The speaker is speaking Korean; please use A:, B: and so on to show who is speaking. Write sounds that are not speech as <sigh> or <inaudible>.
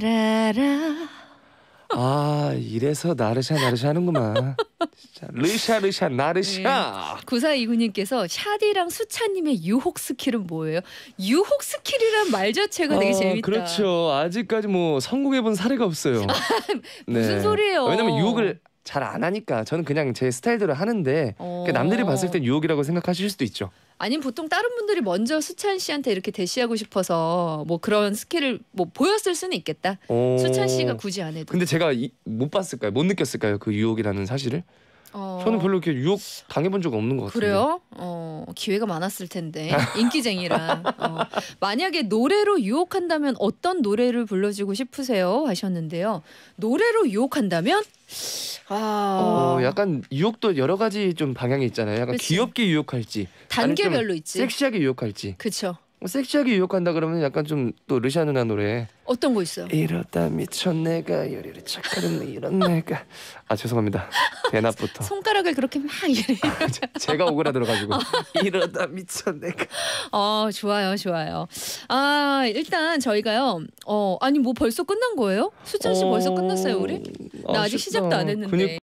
A: 라라라.
B: 아 이래서 나르샤 나르샤 하는구만. 진짜 르샤 르샤 나르샤.
A: 구사 네. 이구님께서 샤디랑 수찬님의 유혹 스킬은 뭐예요? 유혹 스킬이란 말 자체가 아, 되게 재밌다. 그렇죠.
B: 아직까지 뭐 성공해본 사례가 없어요. <laughs> 무슨 네. 소리예요? 왜냐면 유혹을 잘 안 하니까 저는 그냥 제 스타일대로 하는데 어. 그 남들이 봤을 땐 유혹이라고 생각하실 수도 있죠.
A: 아니면 보통 다른 분들이 먼저 수찬 씨한테 이렇게 대시하고 싶어서 뭐 그런 스킬을 뭐 보였을 수는 있겠다. 오. 수찬 씨가 굳이 안 해도. 근데
B: 제가 이, 못 봤을까요? 못 느꼈을까요? 그 유혹이라는 사실을?
A: 어... 저는 별로
B: 이렇게 유혹 당해본 적 없는 것 같아요. 그래요?
A: 어, 기회가 많았을 텐데 인기쟁이라. 어, 만약에 노래로 유혹한다면 어떤 노래를 불러주고 싶으세요? 하셨는데요. 노래로 유혹한다면 아. 어,
B: 약간 유혹도 여러 가지 좀 방향이 있잖아요. 약간 그치. 귀엽게 유혹할지 단계별로 있지. 섹시하게 유혹할지. 그렇죠. 뭐 섹시하게 유혹한다 그러면 약간 좀또 르샤 누나 노래
A: 어떤 거 있어요?
B: 이러다 미쳤 내가 열혈이 착하는 이런 내가 아 죄송합니다 대낮부터
A: <laughs> 손가락을 그렇게 막 이래 아,
B: 제가 오그라들어가지고 아. <laughs> 이러다 미쳤 내가
A: 어 좋아요 좋아요 아 일단 저희가요 어 아니 뭐 벌써 끝난 거예요? 수찬 씨 어... 벌써 끝났어요 우리?
B: 어, 나 아, 아직 쉽다. 시작도 안 어, 했는데 그니...